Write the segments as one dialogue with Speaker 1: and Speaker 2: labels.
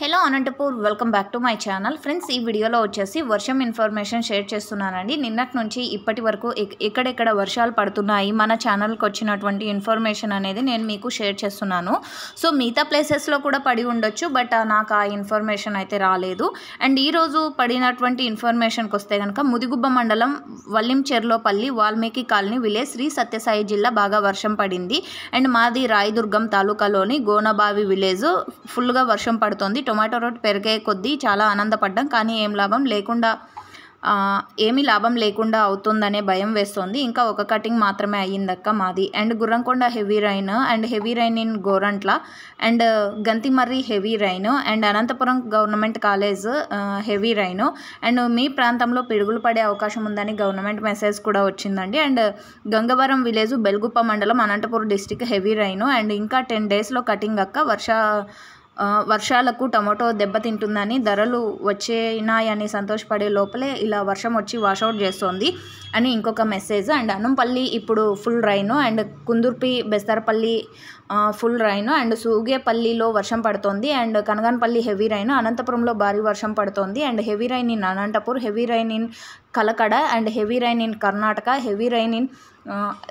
Speaker 1: hello Anantapur welcome back to my channel friends ఈ వీడియోలో వచ్చేసి వర్షం ఇన్ఫర్మేషన్ షేర్ చేస్తున్నానండి నిన్నటి నుంచి ఇప్పటి వరకు ఎక్కడెక్కడ వర్షాలు పడుతున్నాయి మన ఛానల్కి వచ్చినటువంటి ఇన్ఫర్మేషన్ అనేది నేను మీకు షేర్ చేస్తున్నాను సో మిగతా ప్లేసెస్లో కూడా పడి ఉండొచ్చు బట్ నాకు ఆ ఇన్ఫర్మేషన్ అయితే రాలేదు అండ్ ఈరోజు పడినటువంటి ఇన్ఫర్మేషన్కి వస్తే కనుక ముదిగుబ్బ మండలం వల్లించెర్లోపల్లి వాల్మీకి కాలనీ విలేజ్ శ్రీ సత్యసాయి జిల్లా బాగా వర్షం పడింది అండ్ మాది రాయదుర్గం తాలూకాలోని గోనబావి విలేజ్ ఫుల్గా వర్షం పడుతోంది టొమాటో రోడ్ పెరిగే కొద్దీ చాలా ఆనందపడ్డాం కానీ ఏం లాభం లేకుండా ఏమీ లాభం లేకుండా అవుతుందనే భయం వేస్తోంది ఇంకా ఒక కటింగ్ మాత్రమే అయ్యిందక్క మాది and Gurramkonda heavy rain and heavy rain in Gorantla and Gantimarri heavy rain and Anantapuram government college heavy rain and మీ ప్రాంతంలో పిడుగులు పడే అవకాశం ఉందని గవర్నమెంట్ మెసేజ్ కూడా వచ్చిందండి అండ్ గంగవరం విలేజ్ బెల్గుప్ప మండలం Anantapuram district heavy rain and ఇంకా టెన్ డేస్లో కటింగ్ అక్క వర్ష వర్షాలకు టమోటో దెబ్బతింటుందని ధరలు వచ్చేనాయని సంతోషపడే లోపలే ఇలా వర్షం వచ్చి వాషౌట్ చేస్తోంది అని ఇంకొక మెసేజ్ అండ్ అనంపల్లి ఇప్పుడు full rain and Kundurpi Bestharapalli full rain and సూగేపల్లిలో వర్షం పడుతోంది అండ్ కనగన్పల్లి హెవీ రైను అనంతపురంలో భారీ వర్షం పడుతోంది and heavy rain in Anantapur heavy rain in Kalakada and heavy rain in Karnataka heavy rain in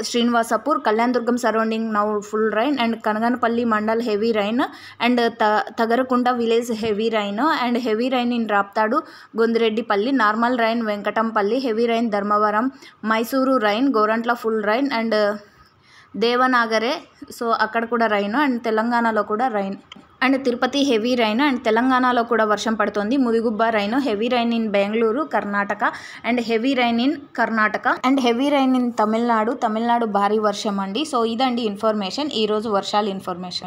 Speaker 1: Srinivaspur Kalyandurg surrounding now full rain and Kanaganapalli mandal heavy rain and త Tagarakunta village heavy rain and heavy rain in Raptadu Gondireddipalli normal rain Venkatampalli heavy rain Dharmavaram Mysuru rain Gorantla full rain and Davanagere so అక్కడ కూడా rain and తెలంగాణలో కూడా rain and Tirupati heavy rain and తెలంగాణలో కూడా వర్షం పడుతుంది ముదిగుబ్బ rain heavy rain in Bengaluru Karnataka and heavy rain in Karnataka and heavy rain in Tamil Nadu Tamil Nadu భారీ వర్షం అండి సో ఇదండి ఇన్ఫర్మేషన్ ఈరోజు వర్షాలు ఇన్ఫర్మేషన్